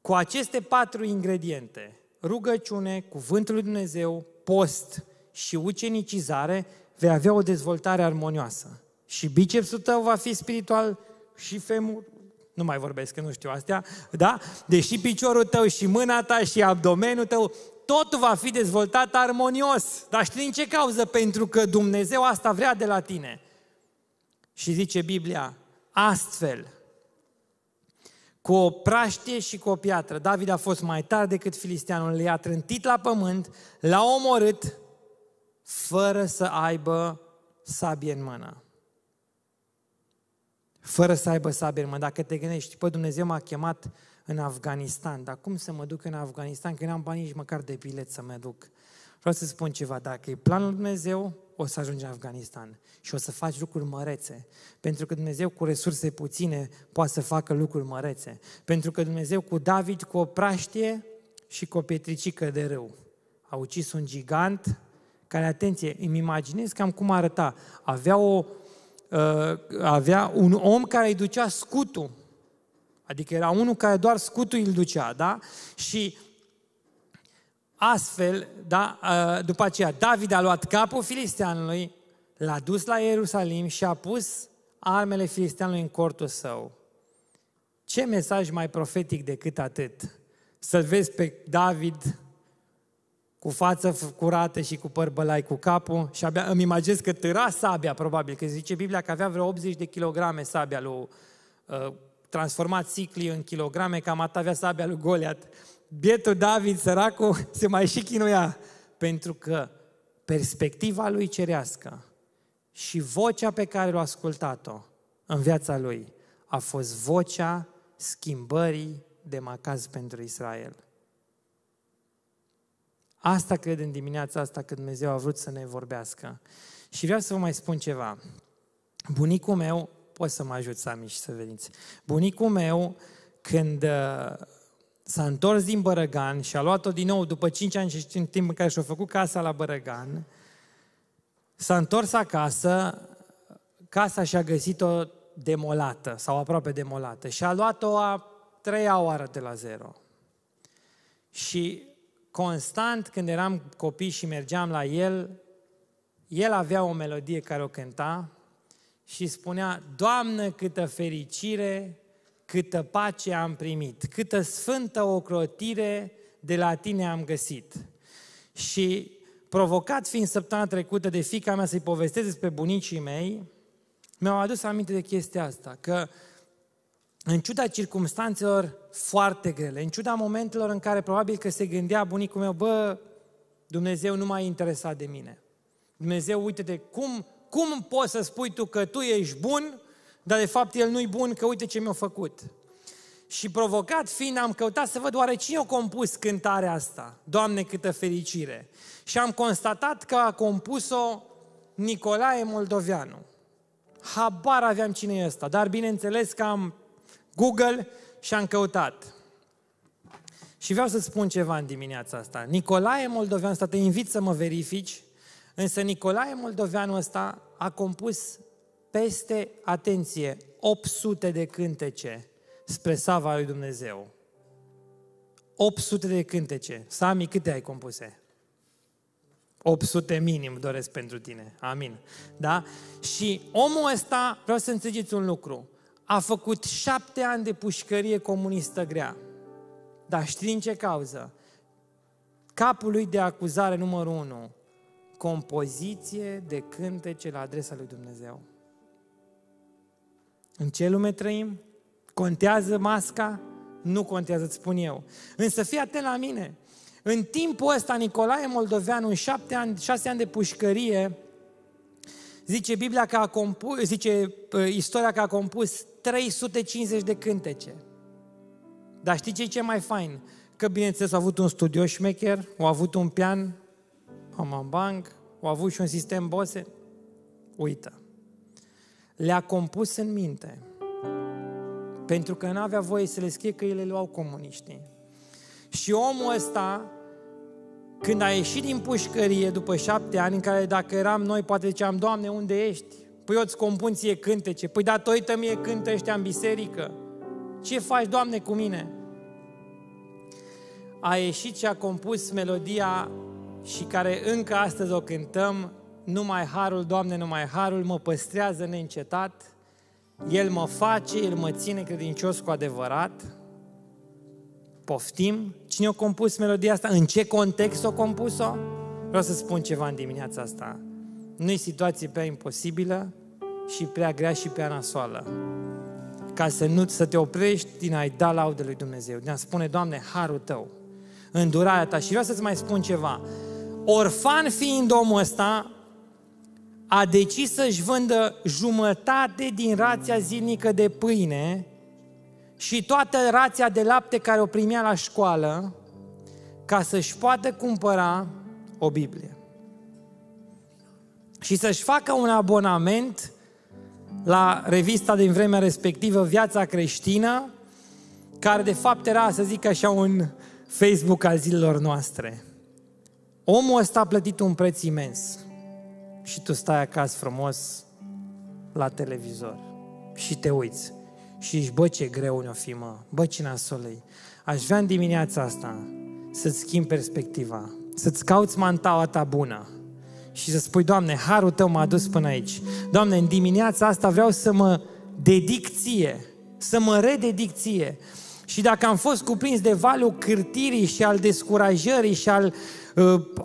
cu aceste patru ingrediente, rugăciune, cuvântul lui Dumnezeu, post și ucenicizare, vei avea o dezvoltare armonioasă. Și bicepsul tău va fi spiritual și femur. Nu mai vorbesc, că nu știu astea, da? Deși piciorul tău și mâna ta și abdomenul tău, tot va fi dezvoltat armonios. Dar știi din ce cauză? Pentru că Dumnezeu asta vrea de la tine. Și zice Biblia, astfel, cu o praște și cu o piatră. David a fost mai tare decât filisteanul, le a trântit la pământ, l-a omorât, fără să aibă sabie în mână. Fără să aibă sabie în mână. Dacă te gândești, păi Dumnezeu m-a chemat în Afganistan, dar cum să mă duc în Afganistan, că n-am bani nici măcar de bilet să mă duc? Vreau să spun ceva, dacă e planul Dumnezeu, o să ajungi în Afganistan și o să faci lucruri mărețe. Pentru că Dumnezeu cu resurse puține poate să facă lucruri mărețe. Pentru că Dumnezeu cu David, cu o praștie și cu o pietricică de râu. A ucis un gigant care, atenție, îmi imaginez cam cum arăta. Avea, o, uh, avea un om care îi ducea scutul Adică era unul care doar scutul îl ducea, da? Și Astfel, da, după aceea, David a luat capul filisteanului, l-a dus la Ierusalim și a pus armele filisteanului în cortul său. Ce mesaj mai profetic decât atât? Să-l vezi pe David cu față curată și cu păr bălai cu capul și abia, îmi imaginez că târa sabia, probabil, că zice Biblia că avea vreo 80 de kilograme sabia lui, uh, transformat siclii în kilograme, cam atât avea sabia lui Goliat bietul David, săracul, (laughs) se mai și chinuia. Pentru că perspectiva lui cerească și vocea pe care l-a ascultat-o în viața lui a fost vocea schimbării de macaz pentru Israel. Asta cred în dimineața asta când Dumnezeu a vrut să ne vorbească. Și vreau să vă mai spun ceva. Bunicul meu, poți să mă ajut, Sami, și să veniți. Bunicul meu, când uh, s-a întors din Bărăgan și a luat-o din nou după 5 ani și în timp în care și-a făcut casa la Bărăgan, s-a întors acasă, casa și-a găsit-o demolată sau aproape demolată și a luat-o a treia oară de la zero. Și constant când eram copii și mergeam la el, el avea o melodie care o cânta și spunea, Doamnă câtă fericire câtă pace am primit, câtă sfântă ocrotire de la tine am găsit. Și provocat fiind săptămâna trecută de fica mea să-i povestesc despre bunicii mei, mi-au adus aminte de chestia asta, că în ciuda circumstanțelor foarte grele, în ciuda momentelor în care probabil că se gândea bunicul meu, bă, Dumnezeu nu mai e interesat de mine. Dumnezeu, uite-te, cum, cum poți să spui tu că tu ești bun dar de fapt el nu-i bun, că uite ce mi-a făcut. Și provocat fiind, am căutat să văd oare cine a compus cântarea asta. Doamne, câtă fericire! Și am constatat că a compus-o Nicolae Moldovianu. Habar aveam cine e ăsta, dar bineînțeles că am Google și am căutat. Și vreau să spun ceva în dimineața asta. Nicolae Moldoveanu ăsta, te invit să mă verifici, însă Nicolae Moldoveanu ăsta a compus peste, atenție, 800 de cântece spre sava lui Dumnezeu. 800 de cântece. Sami, câte ai compuse? 800 minim doresc pentru tine. Amin. Da? Și omul ăsta, vreau să înțelegeți un lucru, a făcut șapte ani de pușcărie comunistă grea. Dar știi din ce cauză? Capul lui de acuzare numărul 1. Compoziție de cântece la adresa lui Dumnezeu. În ce lume trăim? Contează masca? Nu contează, îți spun eu. Însă fii atent la mine. În timpul ăsta, Nicolae Moldoveanu, în șapte ani, șase ani de pușcărie, zice Biblia că a compus, zice istoria că a compus 350 de cântece. Dar știi ce e mai fain? Că, bineînțeles, a avut un studio șmecher, a avut un pian, am bank, a avut și un sistem Bose. Uită le-a compus în minte, pentru că n-avea voie să le scrie că ele luau comuniștii. Și omul ăsta, când a ieșit din pușcărie după șapte ani, în care dacă eram noi, poate ziceam, Doamne, unde ești? Păi eu îți compun ție cântece. Păi da, toită mie cântă ăștia în biserică. Ce faci, Doamne, cu mine? A ieșit și a compus melodia și care încă astăzi o cântăm, numai harul, Doamne, numai harul, mă păstrează neîncetat, El mă face, El mă ține credincios cu adevărat. Poftim? Cine a compus melodia asta? În ce context o compus-o? Vreau să spun ceva în dimineața asta. Nu-i situație prea imposibilă și prea grea și prea nasoală ca să nu să te oprești din a-i da laudă lui Dumnezeu, din a spune, Doamne, harul Tău, îndurarea Ta. Și vreau să-ți mai spun ceva. Orfan fiind omul ăsta, a decis să-și vândă jumătate din rația zilnică de pâine și toată rația de lapte care o primea la școală ca să-și poată cumpăra o Biblie. Și să-și facă un abonament la revista din vremea respectivă Viața Creștină, care de fapt era, să zic așa, un Facebook al zilelor noastre. Omul ăsta a plătit un preț imens și tu stai acasă frumos la televizor și te uiți și ești, bă, ce greu ne-o fi, mă, bă, ce nasolei. Aș vrea în dimineața asta să-ți schimbi perspectiva, să-ți cauți mantaua ta bună și să spui, Doamne, harul Tău m-a dus până aici. Doamne, în dimineața asta vreau să mă dedic ție, să mă rededic ție. Și dacă am fost cuprins de valul cârtirii și al descurajării și al uh,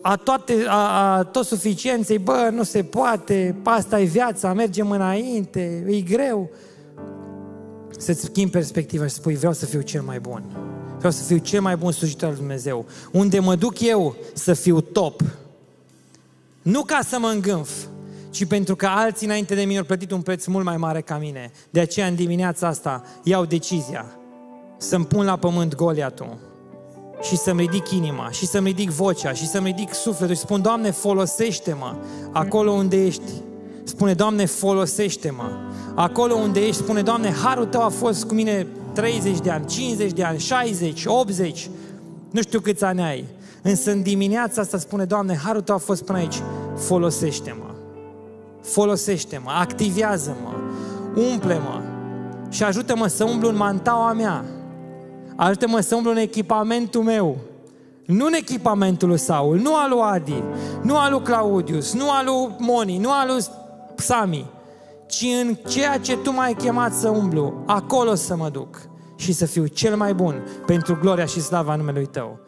a, toate, a, a tot suficienței, bă, nu se poate, asta e viața, mergem înainte, e greu. Să-ți schimbi perspectiva și spui, vreau să fiu cel mai bun. Vreau să fiu cel mai bun slujitor al Lui Dumnezeu. Unde mă duc eu, să fiu top. Nu ca să mă îngânf, ci pentru că alții înainte de mine au plătit un preț mult mai mare ca mine. De aceea, în dimineața asta, iau decizia să-mi pun la pământ goliatul și să-mi ridic inima, și să-mi ridic vocea, și să-mi ridic sufletul și spun, Doamne, folosește-mă acolo unde ești. Spune, Doamne, folosește-mă. Acolo unde ești, spune, Doamne, harul Tău a fost cu mine 30 de ani, 50 de ani, 60, 80, nu știu câți ani ai. Însă în dimineața asta spune, Doamne, harul Tău a fost până aici, folosește-mă. Folosește-mă, activează-mă, umple-mă și ajută-mă să umblu în mantaua mea, Ajută-mă să umblu în echipamentul meu, nu în echipamentul lui Saul, nu al lui Adi, nu al lui Claudius, nu al lui Moni, nu al lui Sami, ci în ceea ce tu m-ai chemat să umblu, acolo să mă duc și să fiu cel mai bun pentru gloria și slava numelui tău.